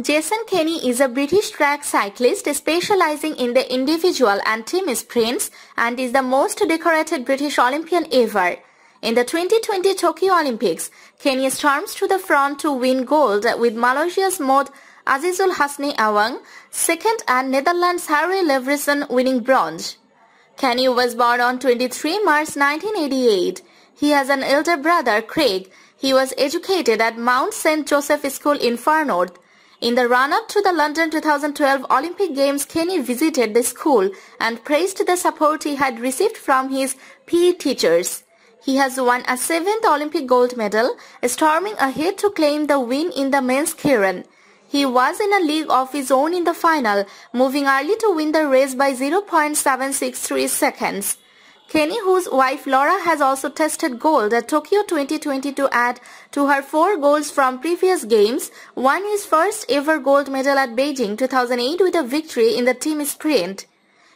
Jason Kenny is a British track cyclist specializing in the individual and team sprints and is the most decorated British Olympian ever. In the 2020 Tokyo Olympics, Kenny storms to the front to win gold with Malaysia's Mod Azizul Hasni Awang second and Netherlands Harry Leverison winning bronze. Kenny was born on 23 March 1988. He has an elder brother, Craig. He was educated at Mount St. Joseph School in North. In the run-up to the London 2012 Olympic Games, Kenny visited the school and praised the support he had received from his PE teachers. He has won a seventh Olympic gold medal, storming ahead to claim the win in the men's Kiran. He was in a league of his own in the final, moving early to win the race by 0.763 seconds. Kenny, whose wife Laura has also tested gold at Tokyo 2022 add to her four goals from previous games, won his first ever gold medal at Beijing 2008 with a victory in the team sprint.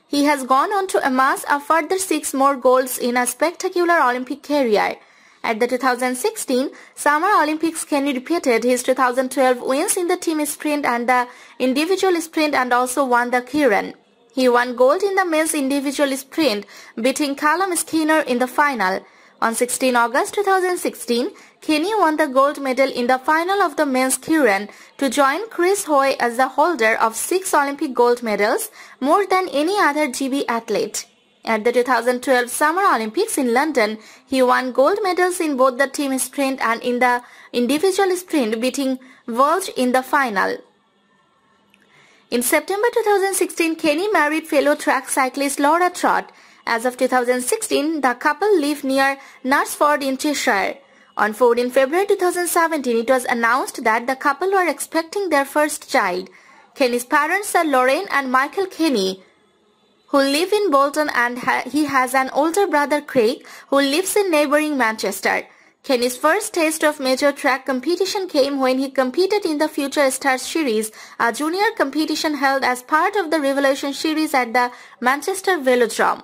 He has gone on to amass a further six more goals in a spectacular Olympic career. At the 2016 Summer Olympics, Kenny repeated his 2012 wins in the team sprint and the individual sprint and also won the Kiran. He won gold in the men's individual sprint, beating Callum Skinner in the final. On 16 August 2016, Kenny won the gold medal in the final of the men's Kiran to join Chris Hoy as the holder of six Olympic gold medals, more than any other GB athlete. At the 2012 Summer Olympics in London, he won gold medals in both the team sprint and in the individual sprint, beating Walsh in the final. In September 2016, Kenny married fellow track cyclist Laura Trott. As of 2016, the couple live near Narsford in Cheshire. On 14 February 2017, it was announced that the couple were expecting their first child. Kenny's parents are Lorraine and Michael Kenny, who live in Bolton and ha he has an older brother Craig, who lives in neighbouring Manchester. Kenny's first taste of major track competition came when he competed in the Future Stars Series, a junior competition held as part of the Revelation Series at the Manchester Velodrome.